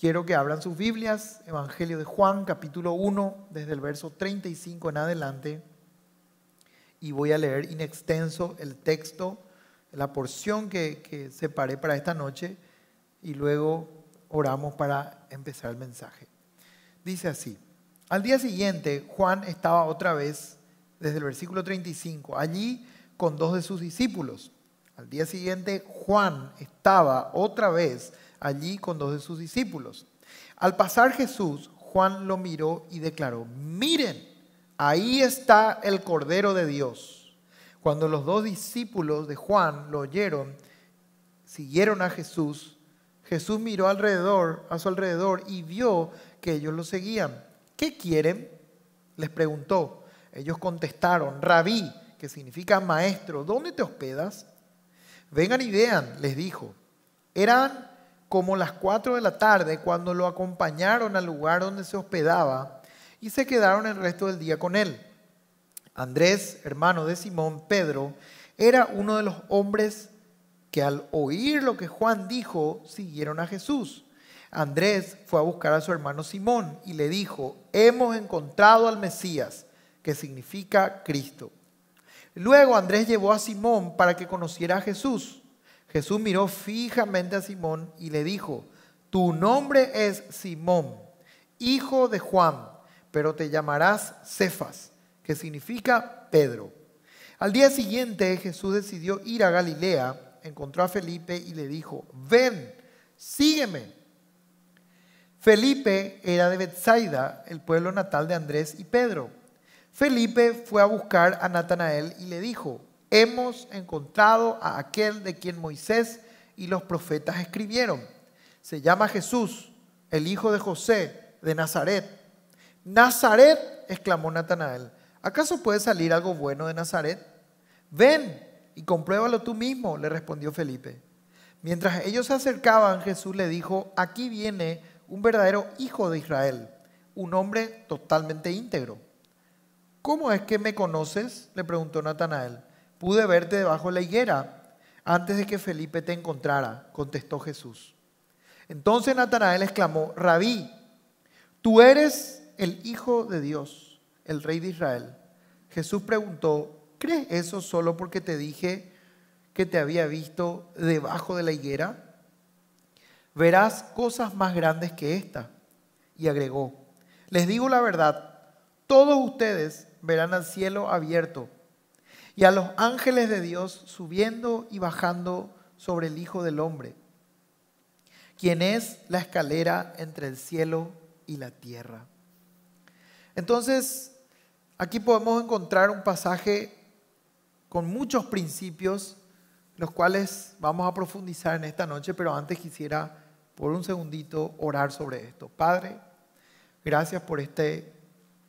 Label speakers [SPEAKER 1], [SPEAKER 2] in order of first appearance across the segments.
[SPEAKER 1] Quiero que abran sus Biblias, Evangelio de Juan, capítulo 1, desde el verso 35 en adelante. Y voy a leer in extenso el texto, la porción que, que separé para esta noche, y luego oramos para empezar el mensaje. Dice así, al día siguiente Juan estaba otra vez, desde el versículo 35, allí con dos de sus discípulos. Al día siguiente Juan estaba otra vez allí con dos de sus discípulos. Al pasar Jesús, Juan lo miró y declaró, miren, ahí está el Cordero de Dios. Cuando los dos discípulos de Juan lo oyeron, siguieron a Jesús, Jesús miró alrededor, a su alrededor y vio que ellos lo seguían. ¿Qué quieren? Les preguntó. Ellos contestaron, rabí, que significa maestro, ¿dónde te hospedas? Vengan y vean, les dijo. Eran como las cuatro de la tarde, cuando lo acompañaron al lugar donde se hospedaba y se quedaron el resto del día con él. Andrés, hermano de Simón Pedro, era uno de los hombres que al oír lo que Juan dijo, siguieron a Jesús. Andrés fue a buscar a su hermano Simón y le dijo, hemos encontrado al Mesías, que significa Cristo. Luego Andrés llevó a Simón para que conociera a Jesús. Jesús miró fijamente a Simón y le dijo, tu nombre es Simón, hijo de Juan, pero te llamarás Cefas, que significa Pedro. Al día siguiente Jesús decidió ir a Galilea, encontró a Felipe y le dijo, ven, sígueme. Felipe era de Bethsaida, el pueblo natal de Andrés y Pedro. Felipe fue a buscar a Natanael y le dijo, hemos encontrado a aquel de quien Moisés y los profetas escribieron. Se llama Jesús, el hijo de José, de Nazaret. Nazaret, exclamó Natanael, ¿acaso puede salir algo bueno de Nazaret? Ven y compruébalo tú mismo, le respondió Felipe. Mientras ellos se acercaban, Jesús le dijo, aquí viene un verdadero hijo de Israel, un hombre totalmente íntegro. ¿Cómo es que me conoces? le preguntó Natanael pude verte debajo de la higuera antes de que Felipe te encontrara, contestó Jesús. Entonces Natanael exclamó, Rabí, tú eres el Hijo de Dios, el Rey de Israel. Jesús preguntó, ¿crees eso solo porque te dije que te había visto debajo de la higuera? Verás cosas más grandes que esta. Y agregó, les digo la verdad, todos ustedes verán al cielo abierto y a los ángeles de Dios subiendo y bajando sobre el Hijo del Hombre, quien es la escalera entre el cielo y la tierra. Entonces, aquí podemos encontrar un pasaje con muchos principios, los cuales vamos a profundizar en esta noche, pero antes quisiera por un segundito orar sobre esto. Padre, gracias por este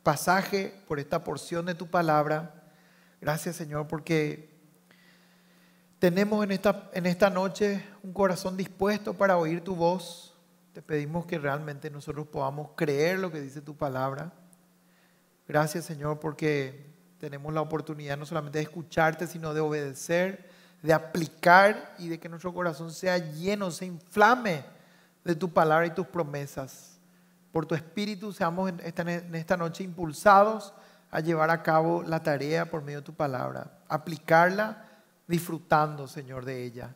[SPEAKER 1] pasaje, por esta porción de tu palabra. Gracias Señor porque tenemos en esta, en esta noche un corazón dispuesto para oír tu voz. Te pedimos que realmente nosotros podamos creer lo que dice tu palabra. Gracias Señor porque tenemos la oportunidad no solamente de escucharte, sino de obedecer, de aplicar y de que nuestro corazón sea lleno, se inflame de tu palabra y tus promesas. Por tu espíritu seamos esta, en esta noche impulsados a llevar a cabo la tarea por medio de tu palabra, aplicarla disfrutando, Señor, de ella.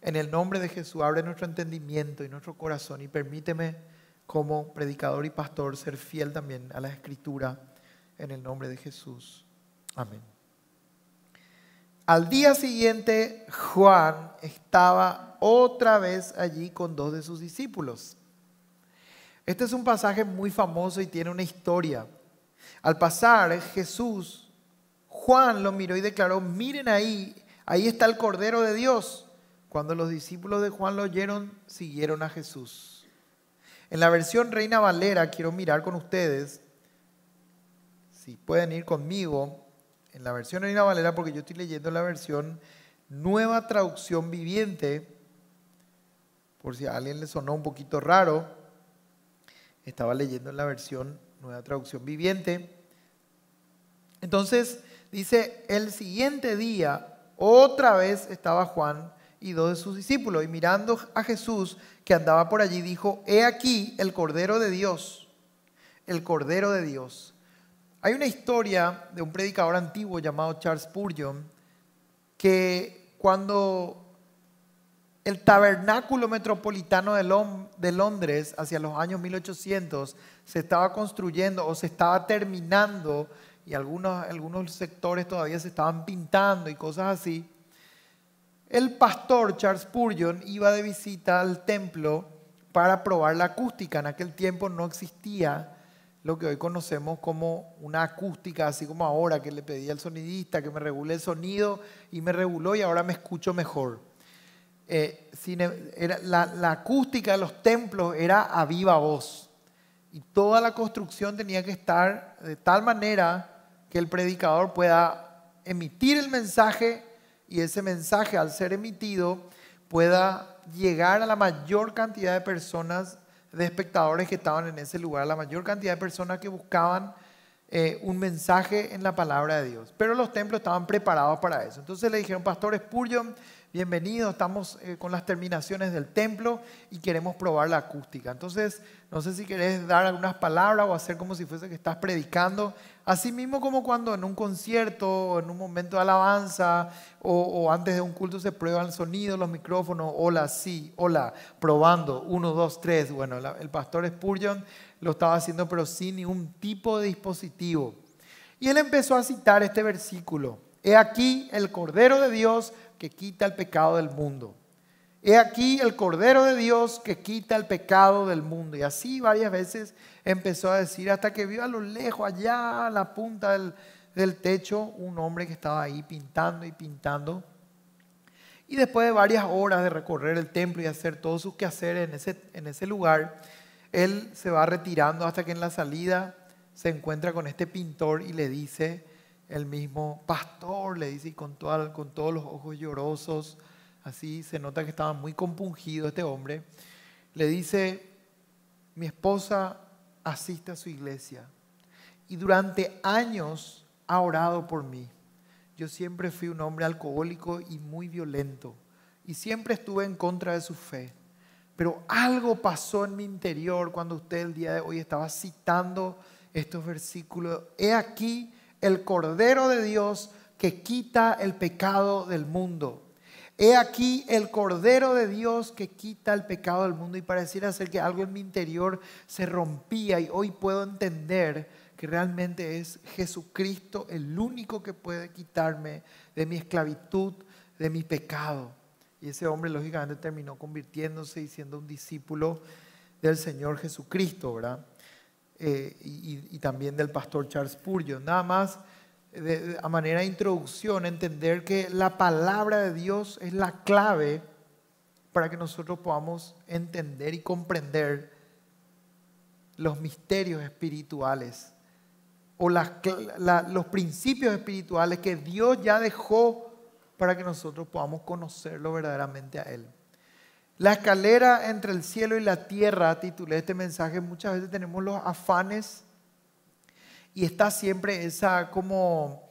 [SPEAKER 1] En el nombre de Jesús, abre nuestro entendimiento y nuestro corazón y permíteme como predicador y pastor ser fiel también a la escritura en el nombre de Jesús. Amén. Al día siguiente, Juan estaba otra vez allí con dos de sus discípulos. Este es un pasaje muy famoso y tiene una historia. Al pasar Jesús, Juan lo miró y declaró, miren ahí, ahí está el Cordero de Dios. Cuando los discípulos de Juan lo oyeron, siguieron a Jesús. En la versión Reina Valera, quiero mirar con ustedes, si pueden ir conmigo, en la versión Reina Valera, porque yo estoy leyendo la versión Nueva Traducción Viviente, por si a alguien le sonó un poquito raro, estaba leyendo en la versión nueva traducción viviente. Entonces dice, el siguiente día otra vez estaba Juan y dos de sus discípulos, y mirando a Jesús que andaba por allí, dijo, he aquí el Cordero de Dios, el Cordero de Dios. Hay una historia de un predicador antiguo llamado Charles Purgeon que cuando el tabernáculo metropolitano de, Londres hacia los años 1800 se estaba construyendo o se estaba terminando y algunos, sectores todavía se estaban pintando y cosas así. El pastor Charles Purgeon iba de visita al templo para probar la acústica. En aquel tiempo no existía lo que hoy conocemos como una acústica, así como ahora que le pedí al sonidista que me regule el sonido y me reguló y ahora me escucho mejor. Eh, la, acústica de los templos era a viva voz. Y toda la construcción tenía que estar de tal manera que el predicador pueda emitir el mensaje y ese mensaje al ser emitido pueda llegar a la mayor cantidad de personas, de espectadores que estaban en ese lugar, la mayor cantidad de personas que buscaban eh, un mensaje en la palabra de Dios. Pero los templos estaban preparados para eso. Entonces le dijeron, pastor Spurgeon, bienvenido, estamos eh, con las terminaciones del templo y queremos probar la acústica. Entonces, no sé si querés dar algunas palabras o hacer como si fuese que estás predicando, así mismo como cuando en un concierto en un momento de alabanza o, antes de un culto se prueban el sonido, los micrófonos, hola, sí, hola, probando, uno, dos, tres. Bueno, el pastor Spurgeon lo estaba haciendo pero sin ningún tipo de dispositivo. Y él empezó a citar este versículo. He aquí el Cordero de Dios que quita el pecado del mundo. He aquí el Cordero de Dios que quita el pecado del mundo. Y así varias veces empezó a decir, hasta que vio a lo lejos, allá a la punta del, del techo, un hombre que estaba ahí pintando y pintando. Y después de varias horas de recorrer el templo y hacer todos sus quehaceres en ese, en ese lugar, él se va retirando hasta que en la salida se encuentra con este pintor y le dice, el mismo pastor, le dice, con, con todos los ojos llorosos, así se nota que estaba muy compungido este hombre, le dice, mi esposa asiste a su iglesia y durante años ha orado por mí. Yo siempre fui un hombre alcohólico y muy violento y siempre estuve en contra de su fe. Pero algo pasó en mi interior cuando usted el día de hoy estaba citando estos versículos. He aquí el Cordero de Dios que quita el pecado del mundo. He aquí el Cordero de Dios que quita el pecado del mundo y pareciera ser que algo en mi interior se rompía y hoy puedo entender que realmente es Jesucristo el único que puede quitarme de mi esclavitud, de mi pecado. Y ese hombre lógicamente terminó convirtiéndose y siendo un discípulo del Señor Jesucristo, ¿verdad? Eh, y, también del pastor Charles Purjo Nada más a manera de introducción, entender que la palabra de Dios es la clave para que nosotros podamos entender y comprender los misterios espirituales o los principios espirituales que Dios ya dejó para que nosotros podamos conocerlo verdaderamente a Él. La escalera entre el cielo y la tierra, titulé este mensaje, muchas veces tenemos los afanes y está siempre esa como,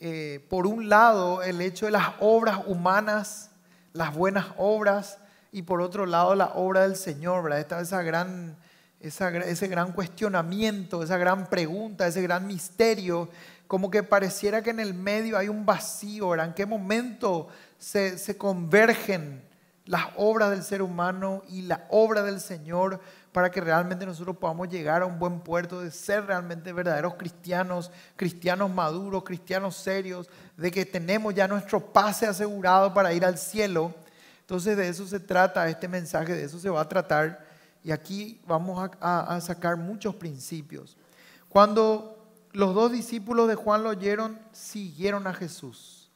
[SPEAKER 1] eh, por un lado, el hecho de las obras humanas, las buenas obras, y por otro lado, la obra del Señor, ¿verdad? Está esa gran, ese gran cuestionamiento, esa gran pregunta, ese gran misterio, como que pareciera que en el medio hay un vacío, ¿verdad? ¿En qué momento se convergen? las obras del ser humano y la obra del Señor para que realmente nosotros podamos llegar a un buen puerto de ser realmente verdaderos cristianos, cristianos maduros, cristianos serios, de que tenemos ya nuestro pase asegurado para ir al cielo. Entonces de eso se trata este mensaje, de eso se va a tratar y aquí vamos a, sacar muchos principios. Cuando los dos discípulos de Juan lo oyeron, siguieron a Jesús.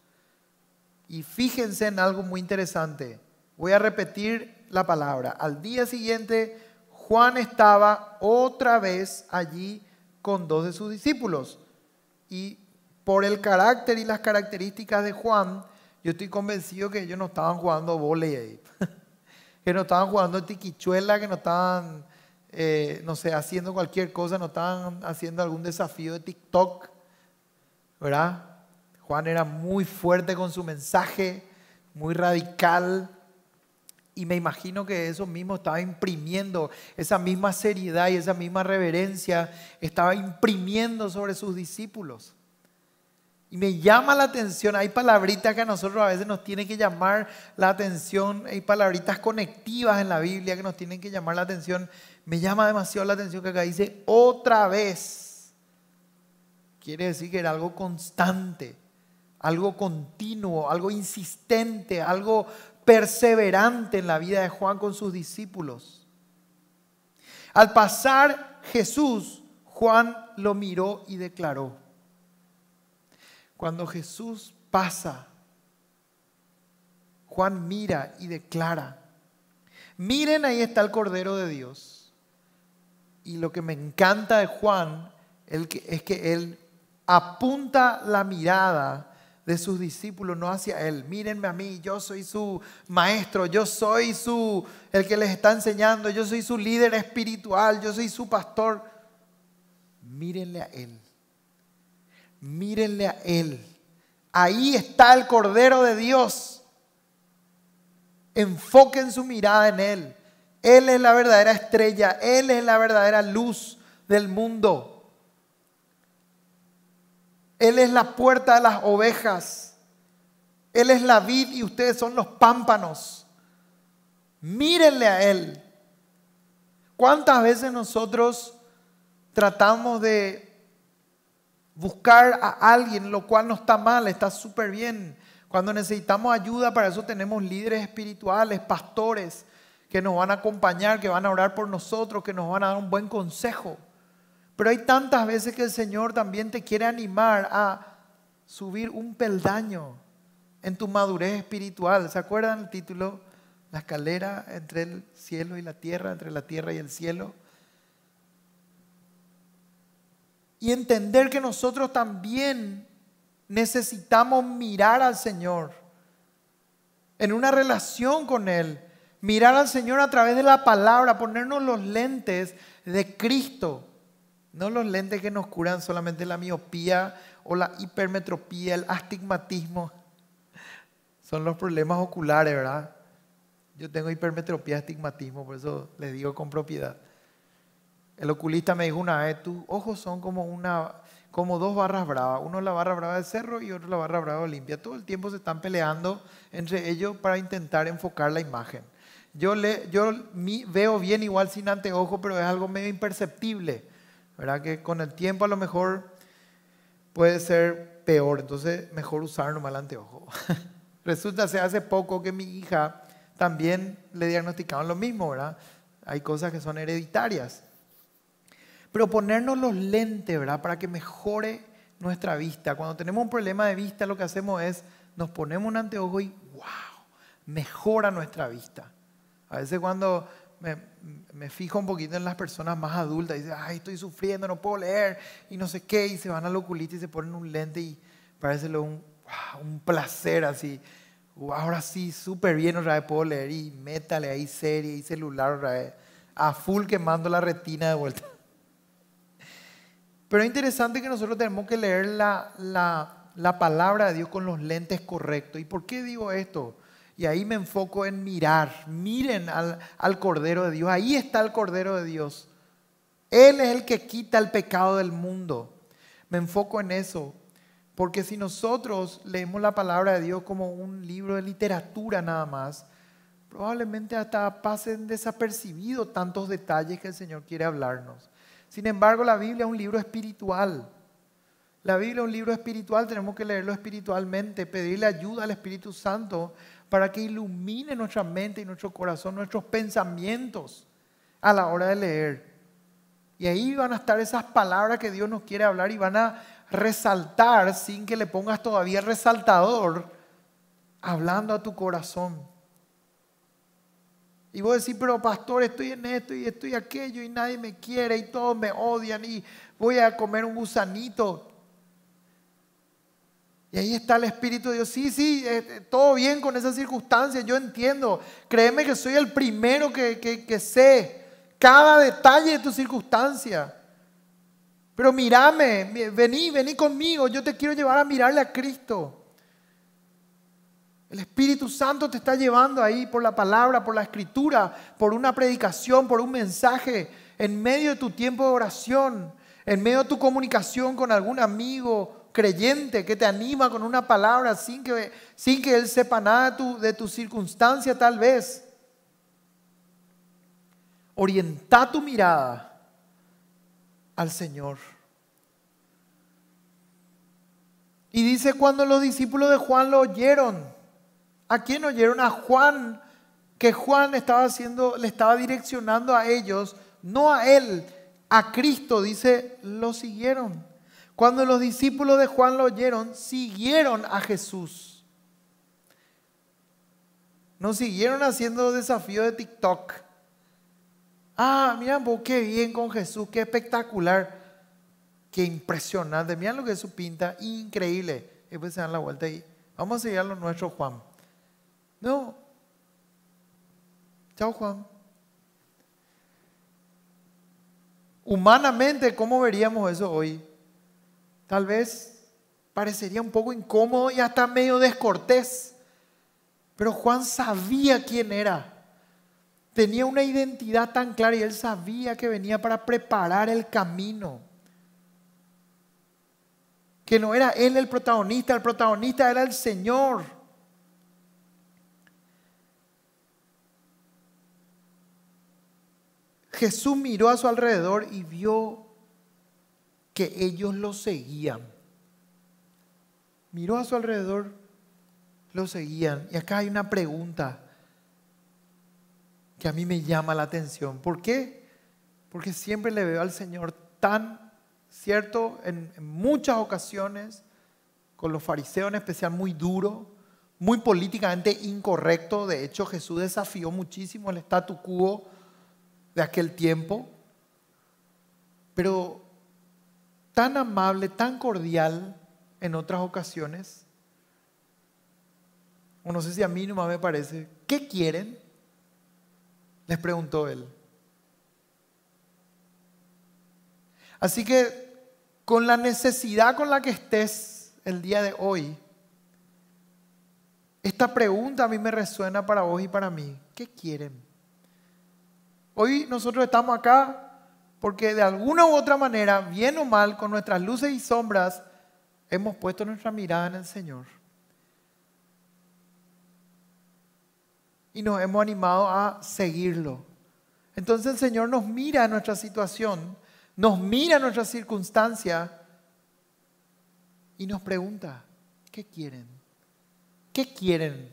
[SPEAKER 1] Y fíjense en algo muy interesante. Voy a repetir la palabra. Al día siguiente, Juan estaba otra vez allí con dos de sus discípulos. Y por el carácter y las características de Juan, yo estoy convencido que ellos no estaban jugando volei, que no estaban jugando tiquichuela, que no estaban, eh, no sé, haciendo cualquier cosa, no estaban haciendo algún desafío de TikTok, ¿verdad? Juan era muy fuerte con su mensaje, muy radical, y me imagino que eso mismo estaba imprimiendo, esa misma seriedad y esa misma reverencia estaba imprimiendo sobre sus discípulos. Y me llama la atención, hay palabritas que a nosotros a veces nos tienen que llamar la atención, hay palabritas conectivas en la Biblia que nos tienen que llamar la atención. Me llama demasiado la atención que acá dice otra vez. Quiere decir que era algo constante, algo continuo, algo insistente, algo perseverante en la vida de Juan con sus discípulos. Al pasar Jesús, Juan lo miró y declaró, cuando Jesús pasa, Juan mira y declara, miren ahí está el Cordero de Dios. Y lo que me encanta de Juan es que él apunta la mirada de sus discípulos, no hacia Él. Mírenme a mí, yo soy su maestro, yo soy su, el que les está enseñando, yo soy su líder espiritual, yo soy su pastor. Mírenle a Él. Mírenle a Él. Ahí está el Cordero de Dios. Enfoquen su mirada en Él. Él es la verdadera estrella, Él es la verdadera luz del mundo. Él es la puerta de las ovejas. Él es la vid y ustedes son los pámpanos. Mírenle a Él. ¿Cuántas veces nosotros tratamos de buscar a alguien, lo cual no está mal, está súper bien? Cuando necesitamos ayuda, para eso tenemos líderes espirituales, pastores, que nos van a acompañar, que van a orar por nosotros, que nos van a dar un buen consejo. Pero hay tantas veces que el Señor también te quiere animar a subir un peldaño en tu madurez espiritual. ¿Se acuerdan el título? La escalera entre el cielo y la tierra, entre la tierra y el cielo. Y entender que nosotros también necesitamos mirar al Señor en una relación con Él. Mirar al Señor a través de la palabra, ponernos los lentes de Cristo no los lentes que nos curan solamente la miopía o la hipermetropía, el astigmatismo. Son los problemas oculares, ¿verdad? Yo tengo hipermetropía, astigmatismo, por eso les digo con propiedad. El oculista me dijo una vez, tus ojos son como, una, como dos barras bravas. Uno la barra brava del cerro y otro la barra brava de Olimpia. Todo el tiempo se están peleando entre ellos para intentar enfocar la imagen. Yo, le, veo bien igual sin anteojo, pero es algo medio imperceptible. ¿verdad? Que con el tiempo a lo mejor puede ser peor, entonces mejor usar un mal anteojo. Resulta que hace poco que mi hija también le diagnosticaron lo mismo, ¿verdad? Hay cosas que son hereditarias. Pero ponernos los lentes, ¿verdad? Para que mejore nuestra vista. Cuando tenemos un problema de vista, lo que hacemos es nos ponemos un anteojo y ¡wow! Mejora nuestra vista. A veces cuando me, fijo un poquito en las personas más adultas. Dicen, ay, estoy sufriendo, no puedo leer y no sé qué. Y se van a al oculista y se ponen un lente y parece un, placer así. ahora sí, súper bien otra vez puedo leer y métale ahí serie y celular otra vez. A full quemando la retina de vuelta. Pero es interesante que nosotros tenemos que leer la palabra de Dios con los lentes correctos. ¿Y por qué digo esto? Y ahí me enfoco en mirar. Miren al, al Cordero de Dios. Ahí está el Cordero de Dios. Él es el que quita el pecado del mundo. Me enfoco en eso. Porque si nosotros leemos la palabra de Dios como un libro de literatura nada más, probablemente hasta pasen desapercibidos tantos detalles que el Señor quiere hablarnos. Sin embargo, la Biblia es un libro espiritual. La Biblia es un libro espiritual, tenemos que leerlo espiritualmente, pedirle ayuda al Espíritu Santo para que ilumine nuestra mente y nuestro corazón, nuestros pensamientos a la hora de leer. Y ahí van a estar esas palabras que Dios nos quiere hablar y van a resaltar sin que le pongas todavía resaltador, hablando a tu corazón. Y vos decís, pero pastor, estoy en esto y estoy aquello y nadie me quiere y todos me odian y voy a comer un gusanito. Y ahí está el Espíritu de Dios. Sí, sí, eh, eh, todo bien con esas circunstancias, yo entiendo. Créeme que soy el primero que, que sé cada detalle de tu circunstancia. Pero mírame, vení, vení conmigo, yo te quiero llevar a mirarle a Cristo. El Espíritu Santo te está llevando ahí por la palabra, por la escritura, por una predicación, por un mensaje, en medio de tu tiempo de oración, en medio de tu comunicación con algún amigo creyente que te anima con una palabra sin que, sin que Él sepa nada de tu, de circunstancia tal vez. Orienta tu mirada al Señor. Y dice cuando los discípulos de Juan lo oyeron. ¿A quién oyeron? A Juan, que Juan estaba haciendo, le estaba direccionando a ellos, no a él, a Cristo, dice, lo siguieron. Cuando los discípulos de Juan lo oyeron, siguieron a Jesús. No siguieron haciendo desafíos de TikTok. Ah, mira, vos qué bien con Jesús, qué espectacular, qué impresionante. Miren lo que su pinta, increíble. Y después pues se dan la vuelta y vamos a seguir a lo nuestro, Juan. No. Chao, Juan. Humanamente, ¿cómo veríamos eso hoy? tal vez parecería un poco incómodo y hasta medio descortés. Pero Juan sabía quién era. Tenía una identidad tan clara y él sabía que venía para preparar el camino. Que no era él el protagonista, el protagonista era el Señor. Jesús miró a su alrededor y vio que ellos lo seguían. Miró a su alrededor, lo seguían. Y acá hay una pregunta que a mí me llama la atención. ¿Por qué? Porque siempre le veo al Señor tan cierto en, muchas ocasiones, con los fariseos en especial, muy duro, muy políticamente incorrecto. De hecho, Jesús desafió muchísimo el statu quo de aquel tiempo. Pero tan amable, tan cordial en otras ocasiones. O no sé si a mí nomás me parece. ¿Qué quieren? Les preguntó él. Así que con la necesidad con la que estés el día de hoy, esta pregunta a mí me resuena para vos y para mí. ¿Qué quieren? Hoy nosotros estamos acá porque de alguna u otra manera, bien o mal, con nuestras luces y sombras, hemos puesto nuestra mirada en el Señor. Y nos hemos animado a seguirlo. Entonces el Señor nos mira a nuestra situación, nos mira nuestra circunstancia y nos pregunta, ¿qué quieren? ¿Qué quieren?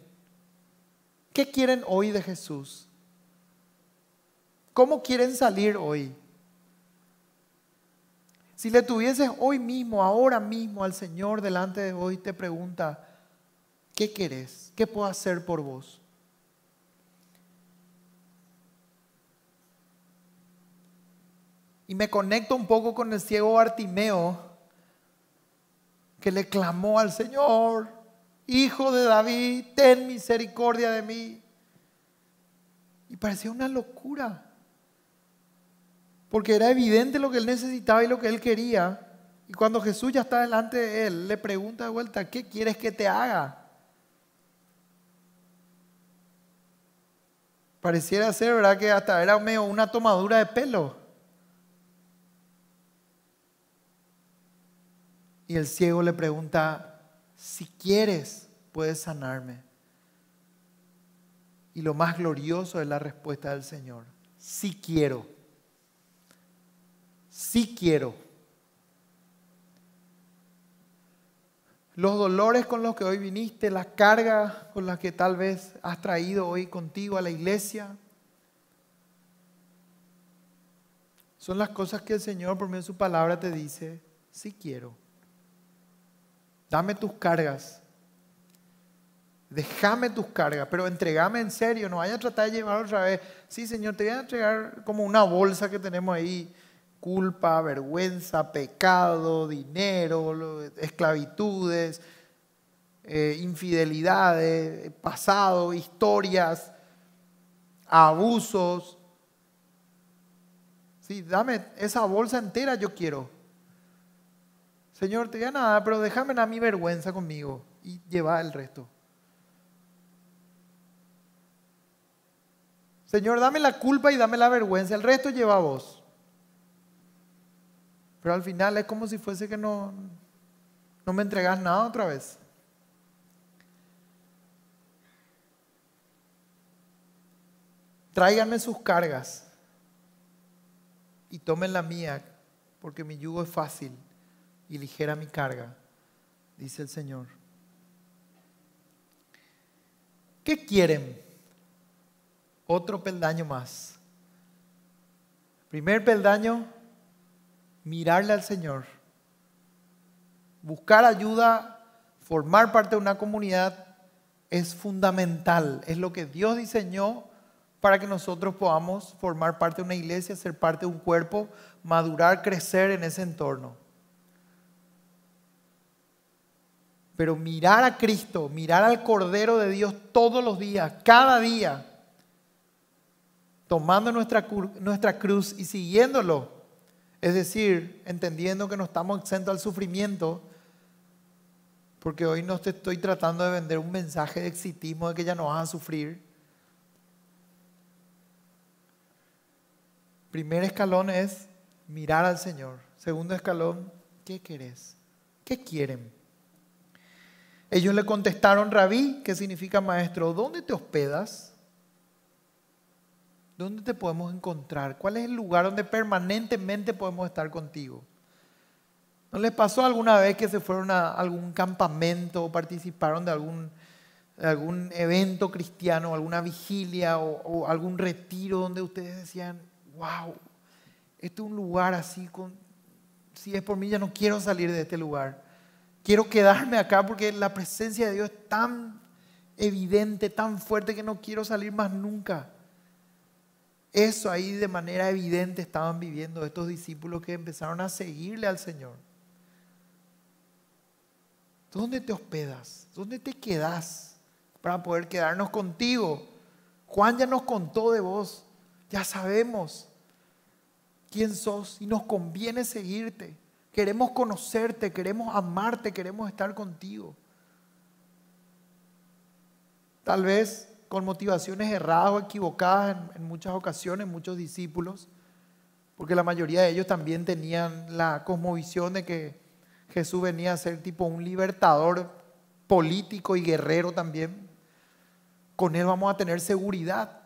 [SPEAKER 1] ¿Qué quieren hoy de Jesús? ¿Cómo quieren salir hoy? Si le tuvieses hoy mismo, ahora mismo al Señor delante de hoy, te pregunta, ¿qué querés? ¿Qué puedo hacer por vos? Y me conecto un poco con el ciego Bartimeo, que le clamó al Señor, Hijo de David, ten misericordia de mí. Y parecía una locura porque era evidente lo que él necesitaba y lo que él quería. Y cuando Jesús ya está delante de él, le pregunta de vuelta, ¿qué quieres que te haga? Pareciera ser, ¿verdad? Que hasta era medio una tomadura de pelo. Y el ciego le pregunta, si quieres, puedes sanarme. Y lo más glorioso es la respuesta del Señor, si sí quiero sí quiero. Los dolores con los que hoy viniste, las cargas con las que tal vez has traído hoy contigo a la iglesia, son las cosas que el Señor por medio de su palabra te dice, sí quiero. Dame tus cargas. Déjame tus cargas, pero entregame en serio, no vaya a tratar de llevar otra vez. Sí, Señor, te voy a entregar como una bolsa que tenemos ahí culpa, vergüenza, pecado, dinero, esclavitudes, eh, infidelidades, pasado, historias, abusos. Sí, dame esa bolsa entera, yo quiero. Señor, te voy nada, pero déjame a mi vergüenza conmigo y lleva el resto. Señor, dame la culpa y dame la vergüenza, el resto lleva vos. Pero al final es como si fuese que no, no me entregas nada otra vez. Tráiganme sus cargas y tomen la mía, porque mi yugo es fácil y ligera mi carga, dice el Señor. ¿Qué quieren? Otro peldaño más. Primer peldaño, mirarle al Señor, buscar ayuda, formar parte de una comunidad es fundamental, es lo que Dios diseñó para que nosotros podamos formar parte de una iglesia, ser parte de un cuerpo, madurar, crecer en ese entorno. Pero mirar a Cristo, mirar al Cordero de Dios todos los días, cada día, tomando nuestra, nuestra cruz y siguiéndolo, es decir, entendiendo que no estamos exentos al sufrimiento, porque hoy no te estoy tratando de vender un mensaje de exitismo de que ya no vas a sufrir. Primer escalón es mirar al Señor. Segundo escalón, ¿qué querés? ¿Qué quieren? Ellos le contestaron, rabí, que significa maestro, ¿dónde te hospedas? ¿Dónde te podemos encontrar? ¿Cuál es el lugar donde permanentemente podemos estar contigo? ¿No les pasó alguna vez que se fueron a algún campamento o participaron de algún, evento cristiano, alguna vigilia o, algún retiro donde ustedes decían, wow, este es un lugar así, con, si es por mí ya no quiero salir de este lugar, quiero quedarme acá porque la presencia de Dios es tan evidente, tan fuerte que no quiero salir más nunca. Eso ahí de manera evidente estaban viviendo estos discípulos que empezaron a seguirle al Señor. ¿Dónde te hospedas? ¿Dónde te quedas para poder quedarnos contigo? Juan ya nos contó de vos, ya sabemos quién sos y nos conviene seguirte. Queremos conocerte, queremos amarte, queremos estar contigo. Tal vez con motivaciones erradas o equivocadas en, muchas ocasiones, muchos discípulos, porque la mayoría de ellos también tenían la cosmovisión de que Jesús venía a ser tipo un libertador político y guerrero también. Con él vamos a tener seguridad.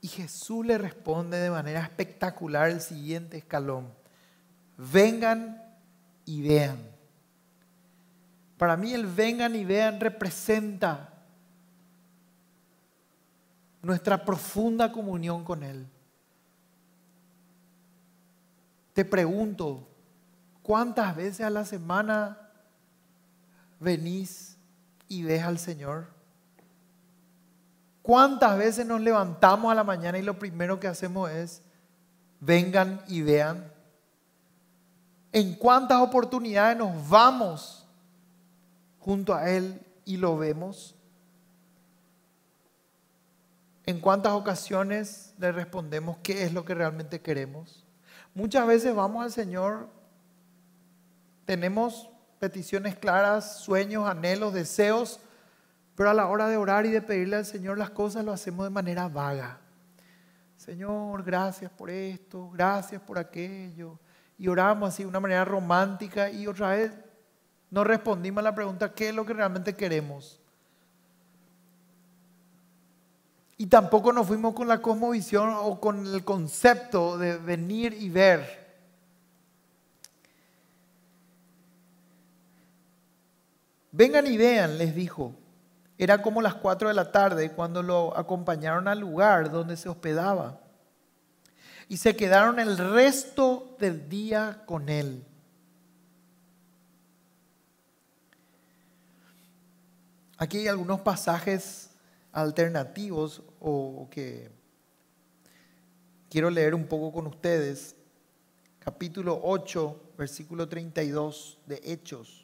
[SPEAKER 1] Y Jesús le responde de manera espectacular el siguiente escalón. Vengan y vean. Para mí el vengan y vean representa nuestra profunda comunión con Él. Te pregunto, ¿cuántas veces a la semana venís y ves al Señor? ¿Cuántas veces nos levantamos a la mañana y lo primero que hacemos es, vengan y vean? ¿En cuántas oportunidades nos vamos junto a Él y lo vemos? ¿En cuántas ocasiones le respondemos qué es lo que realmente queremos? Muchas veces vamos al Señor, tenemos peticiones claras, sueños, anhelos, deseos, pero a la hora de orar y de pedirle al Señor las cosas lo hacemos de manera vaga. Señor, gracias por esto, gracias por aquello. Y oramos así de una manera romántica y otra vez no respondimos a la pregunta qué es lo que realmente queremos. Y tampoco nos fuimos con la cosmovisión o con el concepto de venir y ver. Vengan y vean, les dijo. Era como las 4 de la tarde cuando lo acompañaron al lugar donde se hospedaba. Y se quedaron el resto del día con él. Aquí hay algunos pasajes alternativos o que quiero leer un poco con ustedes. Capítulo 8, versículo 32 de Hechos.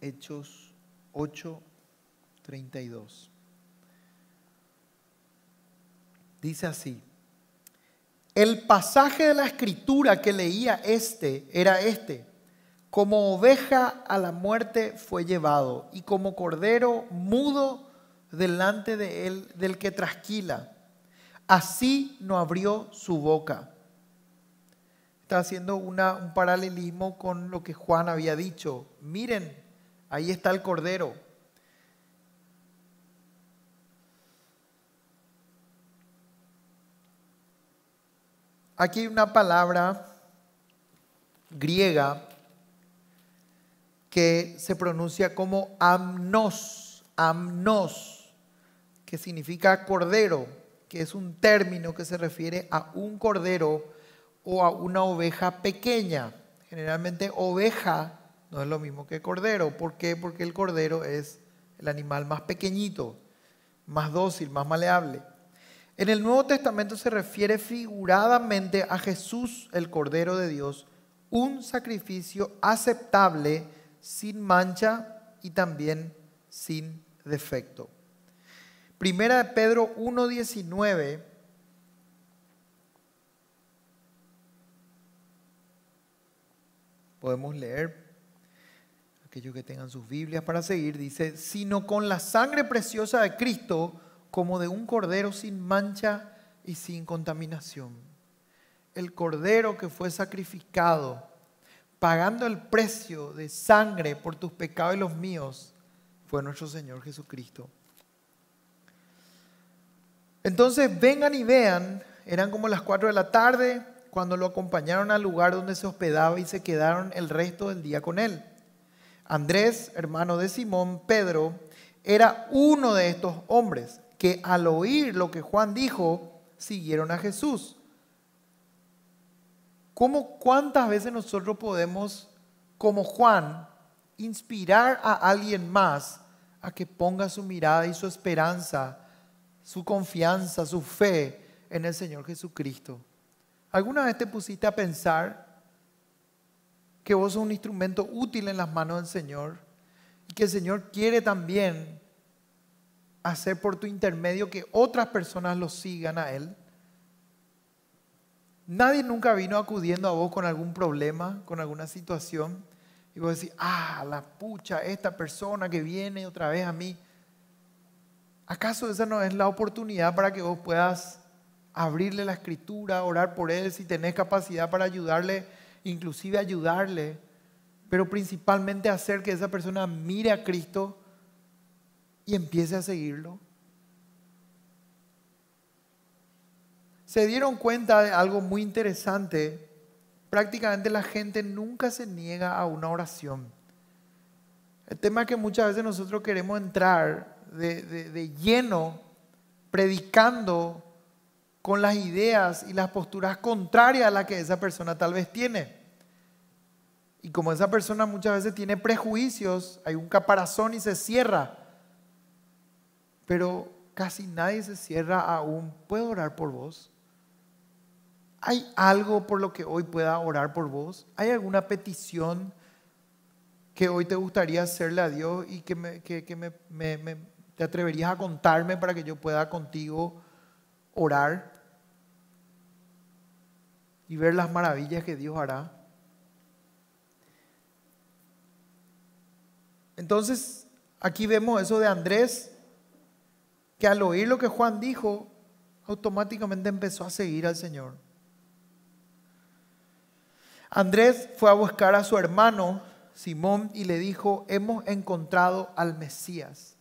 [SPEAKER 1] Hechos 8, 32. Dice así, el pasaje de la escritura que leía este era este, como oveja a la muerte fue llevado y como cordero mudo delante de él del que trasquila, así no abrió su boca. Está haciendo un paralelismo con lo que Juan había dicho. Miren, ahí está el cordero aquí hay una palabra griega que se pronuncia como amnos, amnos, que significa cordero, que es un término que se refiere a un cordero o a una oveja pequeña. Generalmente oveja no es lo mismo que cordero. ¿Por qué? Porque el cordero es el animal más pequeñito, más dócil, más maleable. En el Nuevo Testamento se refiere figuradamente a Jesús, el Cordero de Dios, un sacrificio aceptable, sin mancha y también sin defecto. Primera de Pedro 1.19 podemos leer aquellos que tengan sus Biblias para seguir, dice, sino con la sangre preciosa de Cristo, como de un cordero sin mancha y sin contaminación. El cordero que fue sacrificado, pagando el precio de sangre por tus pecados y los míos, fue nuestro Señor Jesucristo. Entonces, vengan y vean, eran como las 4 de la tarde cuando lo acompañaron al lugar donde se hospedaba y se quedaron el resto del día con él. Andrés, hermano de Simón, Pedro, era uno de estos hombres que al oír lo que Juan dijo, siguieron a Jesús. ¿Cómo cuántas veces nosotros podemos, como Juan, inspirar a alguien más a que ponga su mirada y su esperanza, su confianza, su fe en el Señor Jesucristo? ¿Alguna vez te pusiste a pensar que vos sos un instrumento útil en las manos del Señor y que el Señor quiere también hacer por tu intermedio que otras personas lo sigan a Él. Nadie nunca vino acudiendo a vos con algún problema, con alguna situación, y vos decís, ah, la pucha, esta persona que viene otra vez a mí. ¿Acaso esa no es la oportunidad para que vos puedas abrirle la escritura, orar por él, si tenés capacidad para ayudarle, inclusive ayudarle, pero principalmente hacer que esa persona mire a Cristo y empiece a seguirlo. Se dieron cuenta de algo muy interesante. Prácticamente la gente nunca se niega a una oración. El tema es que muchas veces nosotros queremos entrar de, de lleno predicando con las ideas y las posturas contrarias a las que esa persona tal vez tiene. Y como esa persona muchas veces tiene prejuicios, hay un caparazón y se cierra pero casi nadie se cierra aún. ¿Puedo orar por vos? ¿Hay algo por lo que hoy pueda orar por vos? ¿Hay alguna petición que hoy te gustaría hacerle a Dios y que, me, te atreverías a contarme para que yo pueda contigo orar y ver las maravillas que Dios hará? Entonces, aquí vemos eso de Andrés, que al oír lo que Juan dijo, automáticamente empezó a seguir al Señor. Andrés fue a buscar a su hermano Simón y le dijo, hemos encontrado al Mesías,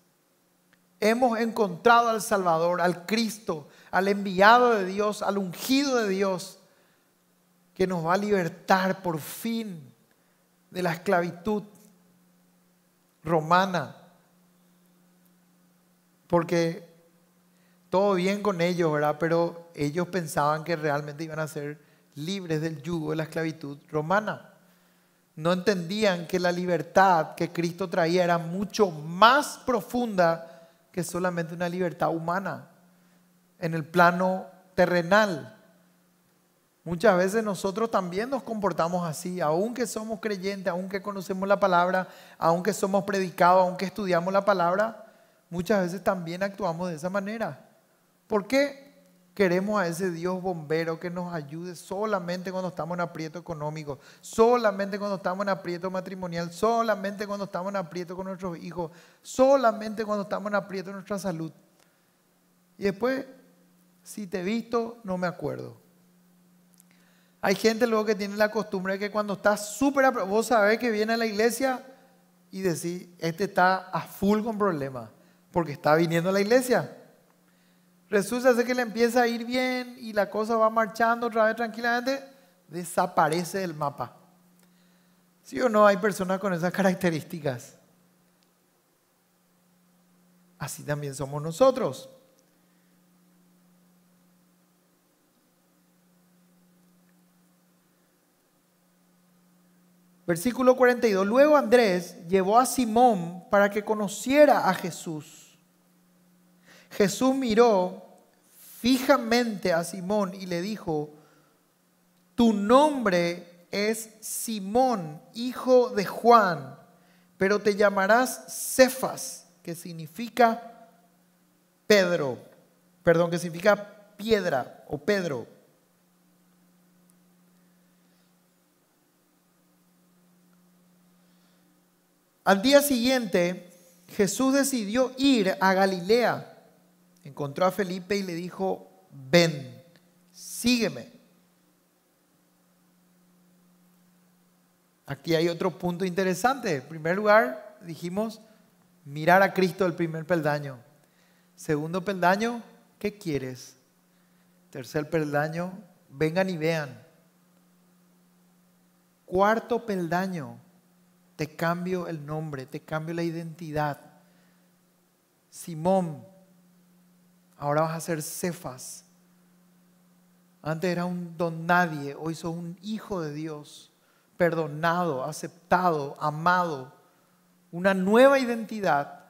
[SPEAKER 1] hemos encontrado al Salvador, al Cristo, al enviado de Dios, al ungido de Dios, que nos va a libertar por fin de la esclavitud romana. Porque todo bien con ellos, ¿verdad? Pero ellos pensaban que realmente iban a ser libres del yugo de la esclavitud romana. No entendían que la libertad que Cristo traía era mucho más profunda que solamente una libertad humana en el plano terrenal. Muchas veces nosotros también nos comportamos así, aunque somos creyentes, aunque conocemos la palabra, aunque somos predicados, aunque estudiamos la palabra, muchas veces también actuamos de esa manera. ¿Por qué queremos a ese Dios bombero que nos ayude solamente cuando estamos en aprieto económico, solamente cuando estamos en aprieto matrimonial, solamente cuando estamos en aprieto con nuestros hijos, solamente cuando estamos en aprieto en nuestra salud? Y después, si te he visto, no me acuerdo. Hay gente luego que tiene la costumbre de que cuando está súper, vos sabés que viene a la iglesia y decís, este está a full con problemas, porque está viniendo a la iglesia. Resulta que le empieza a ir bien y la cosa va marchando otra vez tranquilamente, desaparece del mapa. ¿Sí o no hay personas con esas características? Así también somos nosotros. Versículo 42. Luego Andrés llevó a Simón para que conociera a Jesús. Jesús miró fijamente a Simón y le dijo, tu nombre es Simón, hijo de Juan, pero te llamarás Cefas, que significa Pedro, perdón, que significa piedra o Pedro. Al día siguiente, Jesús decidió ir a Galilea encontró a Felipe y le dijo, ven, sígueme. Aquí hay otro punto interesante. En primer lugar, dijimos, mirar a Cristo el primer peldaño. Segundo peldaño, ¿qué quieres? Tercer peldaño, vengan y vean. Cuarto peldaño, te cambio el nombre, te cambio la identidad. Simón, ahora vas a ser Cefas. Antes era un don nadie, hoy sos un hijo de Dios, perdonado, aceptado, amado. Una nueva identidad,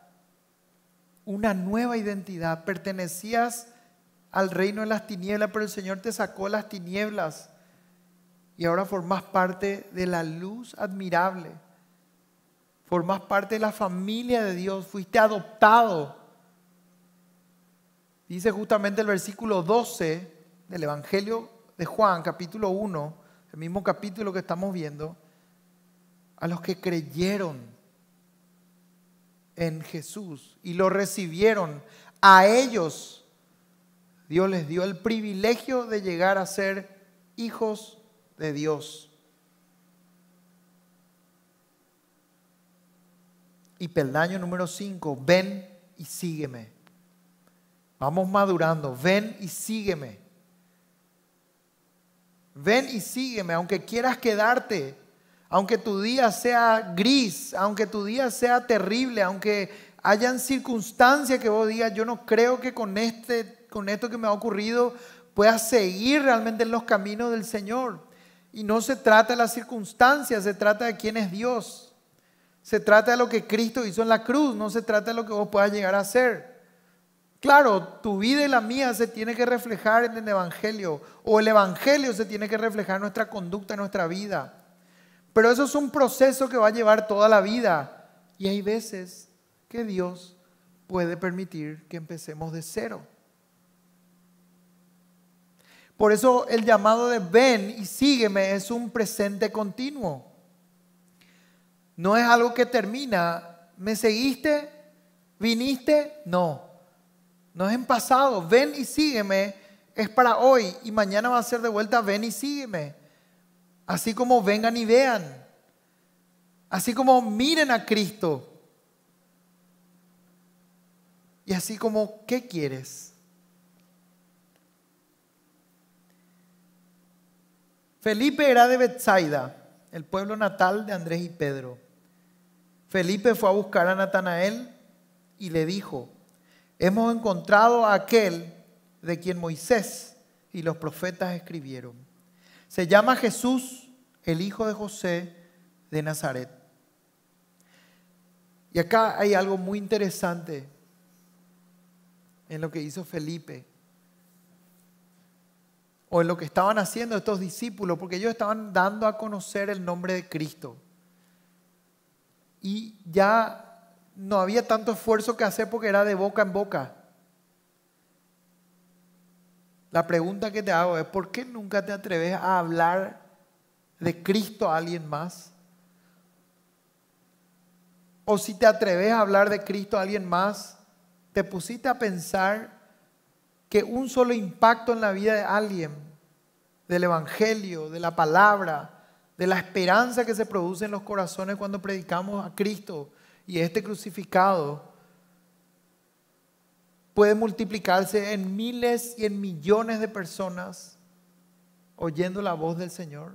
[SPEAKER 1] una nueva identidad. Pertenecías al reino de las tinieblas, pero el Señor te sacó las tinieblas y ahora formás parte de la luz admirable. Formas parte de la familia de Dios, fuiste adoptado Dice justamente el versículo 12 del Evangelio de Juan, capítulo 1, el mismo capítulo que estamos viendo, a los que creyeron en Jesús y lo recibieron, a ellos Dios les dio el privilegio de llegar a ser hijos de Dios. Y peldaño número 5, ven y sígueme. Vamos madurando. Ven y sígueme. Ven y sígueme, aunque quieras quedarte, aunque tu día sea gris, aunque tu día sea terrible, aunque hayan circunstancias que vos digas, yo no creo que con, este, con esto que me ha ocurrido puedas seguir realmente en los caminos del Señor. Y no se trata de las circunstancias, se trata de quién es Dios. Se trata de lo que Cristo hizo en la cruz, no se trata de lo que vos puedas llegar a ser. Claro, tu vida y la mía se tiene que reflejar en el Evangelio, o el Evangelio se tiene que reflejar en nuestra conducta, en nuestra vida. Pero eso es un proceso que va a llevar toda la vida. Y hay veces que Dios puede permitir que empecemos de cero. Por eso el llamado de ven y sígueme es un presente continuo. No es algo que termina. ¿Me seguiste? ¿Viniste? No. No es en pasado. Ven y sígueme es para hoy y mañana va a ser de vuelta. Ven y sígueme. Así como vengan y vean. Así como miren a Cristo. Y así como, ¿qué quieres? Felipe era de Bethsaida, el pueblo natal de Andrés y Pedro. Felipe fue a buscar a Natanael y le dijo, hemos encontrado a aquel de quien Moisés y los profetas escribieron. Se llama Jesús, el hijo de José de Nazaret. Y acá hay algo muy interesante en lo que hizo Felipe, o en lo que estaban haciendo estos discípulos, porque ellos estaban dando a conocer el nombre de Cristo. Y ya no había tanto esfuerzo que hacer porque era de boca en boca. La pregunta que te hago es, ¿por qué nunca te atreves a hablar de Cristo a alguien más? O si te atreves a hablar de Cristo a alguien más, te pusiste a pensar que un solo impacto en la vida de alguien, del Evangelio, de la palabra, de la esperanza que se produce en los corazones cuando predicamos a Cristo, y este crucificado puede multiplicarse en miles y en millones de personas oyendo la voz del Señor,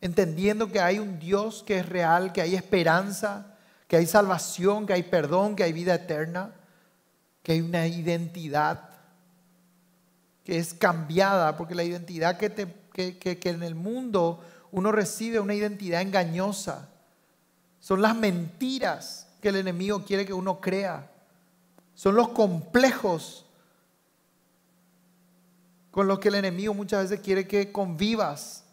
[SPEAKER 1] entendiendo que hay un Dios que es real, que hay esperanza, que hay salvación, que hay perdón, que hay vida eterna, que hay una identidad que es cambiada, porque la identidad que, en el mundo uno recibe una identidad engañosa son las mentiras que el enemigo quiere que uno crea, son los complejos con los que el enemigo muchas veces quiere que convivas.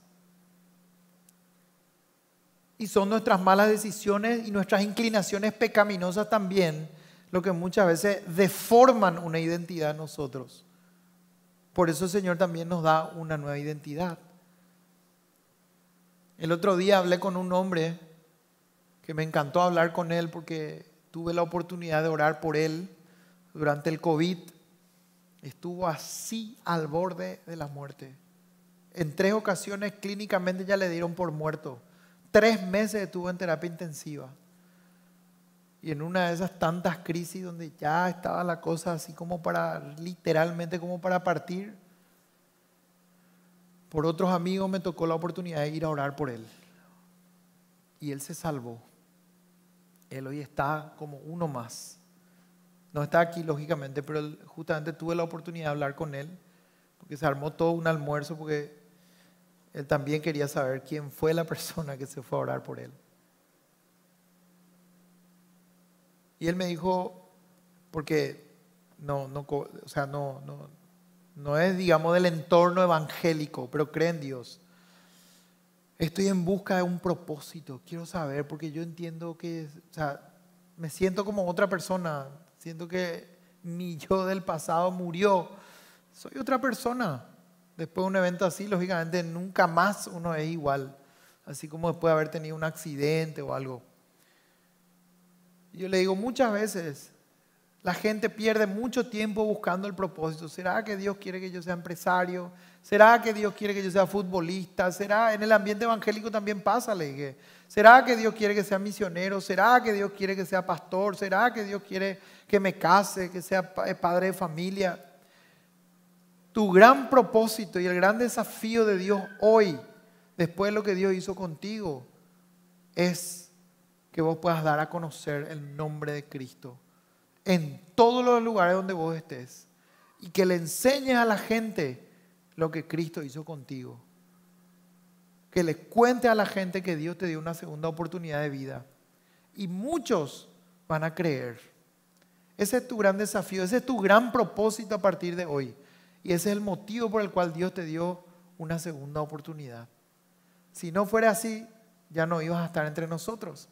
[SPEAKER 1] Y son nuestras malas decisiones y nuestras inclinaciones pecaminosas también lo que muchas veces deforman una identidad a nosotros. Por eso el Señor también nos da una nueva identidad. El otro día hablé con un hombre que me encantó hablar con él porque tuve la oportunidad de orar por él durante el COVID. Estuvo así al borde de la muerte. En tres ocasiones clínicamente ya le dieron por muerto. Tres meses estuvo en terapia intensiva. Y en una de esas tantas crisis donde ya estaba la cosa así como para, literalmente como para partir, por otros amigos me tocó la oportunidad de ir a orar por él. Y él se salvó. Él hoy está como uno más. No está aquí, lógicamente, pero justamente tuve la oportunidad de hablar con él, porque se armó todo un almuerzo, porque él también quería saber quién fue la persona que se fue a orar por él. Y él me dijo, porque no, no, o sea, no, no, no es, digamos, del entorno evangélico, pero cree en Dios. Estoy en busca de un propósito, quiero saber, porque yo entiendo que, o sea, me siento como otra persona, siento que mi yo del pasado murió, soy otra persona. Después de un evento así, lógicamente nunca más uno es igual, así como después de haber tenido un accidente o algo. Yo le digo muchas veces, la gente pierde mucho tiempo buscando el propósito. ¿Será que Dios quiere que yo sea empresario? ¿Será que Dios quiere que yo sea futbolista? ¿Será en el ambiente evangélico también pasa, le dije? ¿Será que Dios quiere que sea misionero? ¿Será que Dios quiere que sea pastor? ¿Será que Dios quiere que me case, que sea eh, padre de familia? Tu gran propósito y el gran desafío de Dios hoy, después de lo que Dios hizo contigo, es que vos puedas dar a conocer el nombre de Cristo en todos los lugares donde vos estés y que le enseñes a la gente lo que Cristo hizo contigo. Que le cuente a la gente que Dios te dio una segunda oportunidad de vida. Y muchos van a creer. Ese es tu gran desafío, ese es tu gran propósito a partir de hoy. Y ese es el motivo por el cual Dios te dio una segunda oportunidad. Si no fuera así, ya no ibas a estar entre nosotros.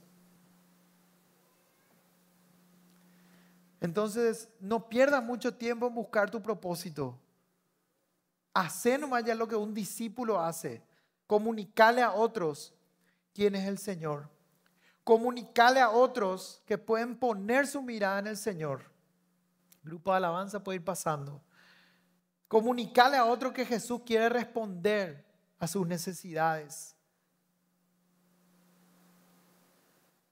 [SPEAKER 1] Entonces, no pierdas mucho tiempo en buscar tu propósito. Hacé nomás ya lo que un discípulo hace. Comunicale a otros quién es el Señor. Comunicale a otros que pueden poner su mirada en el Señor. grupo de alabanza puede ir pasando. Comunicale a otros que Jesús quiere responder a sus necesidades.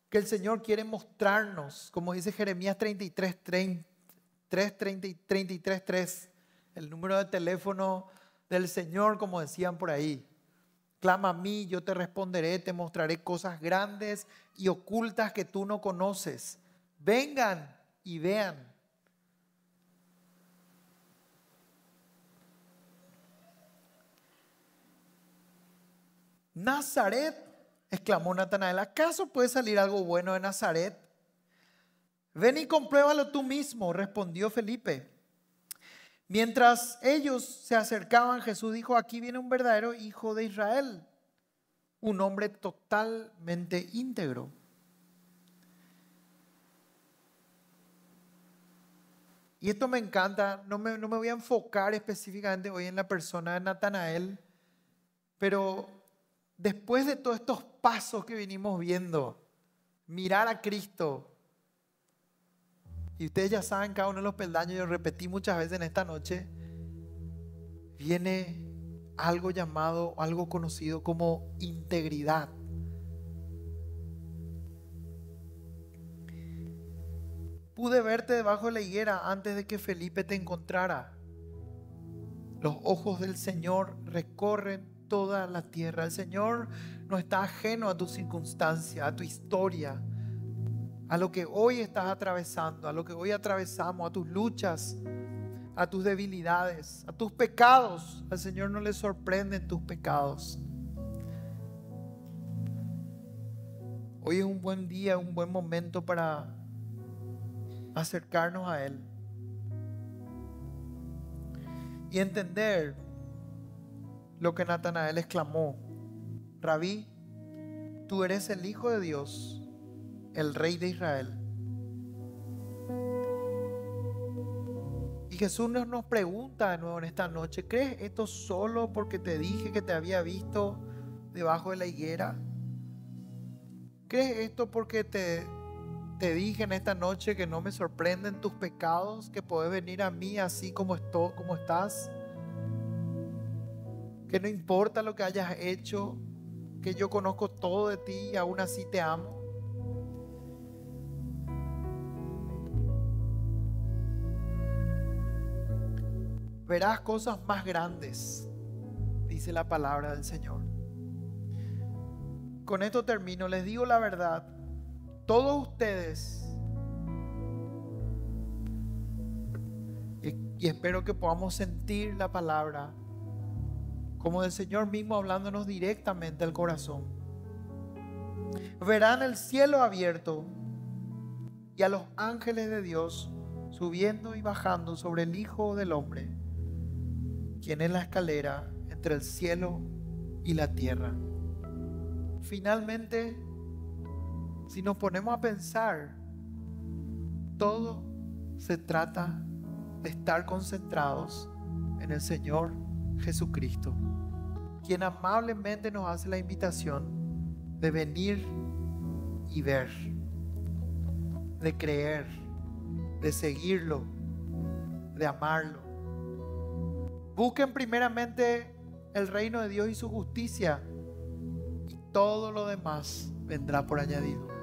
[SPEAKER 1] que el Señor quiere mostrarnos, como dice Jeremías 33, 33 33, el número de teléfono del Señor, como decían por ahí. Clama a mí, yo te responderé, te mostraré cosas grandes y ocultas que tú no conoces. Vengan y vean. Nazaret exclamó Natanael, ¿acaso puede salir algo bueno de Nazaret? Ven y compruébalo tú mismo, respondió Felipe. Mientras ellos se acercaban, Jesús dijo, aquí viene un verdadero hijo de Israel, un hombre totalmente íntegro. Y esto me encanta, no me, no me voy a enfocar específicamente hoy en la persona de Natanael, pero después de todos estos pasos que vinimos viendo. Mirar a Cristo. Y ustedes ya saben cada uno de los peldaños, yo repetí muchas veces en esta noche, viene algo llamado, algo conocido como integridad. Pude verte debajo de la higuera antes de que Felipe te encontrara. Los ojos del Señor recorren toda la tierra. El Señor no está ajeno a tu circunstancia, a tu historia, a lo que hoy estás atravesando, a lo que hoy atravesamos, a tus luchas, a tus debilidades, a tus pecados. Al Señor no le sorprenden tus pecados. Hoy es un buen día, un buen momento para acercarnos a Él y entender lo que Natanael exclamó, Rabí, tú eres el Hijo de Dios, el Rey de Israel. Y Jesús nos pregunta de nuevo en esta noche, ¿crees esto solo porque te dije que te había visto debajo de la higuera? ¿Crees esto porque te, dije en esta noche que no me sorprenden tus pecados, que podés venir a mí así como estás? que no importa lo que hayas hecho, que yo conozco todo de ti y aún así te amo. Verás cosas más grandes, dice la palabra del Señor. Con esto termino, les digo la verdad, todos ustedes, y, espero que podamos sentir la palabra, como del Señor mismo hablándonos directamente al corazón. Verán el cielo abierto y a los ángeles de Dios subiendo y bajando sobre el Hijo del Hombre, quien es la escalera entre el cielo y la tierra. Finalmente, si nos ponemos a pensar, todo se trata de estar concentrados en el Señor Jesucristo quien amablemente nos hace la invitación de venir y ver, de creer, de seguirlo, de amarlo. Busquen primeramente el reino de Dios y su justicia y todo lo demás vendrá por añadido.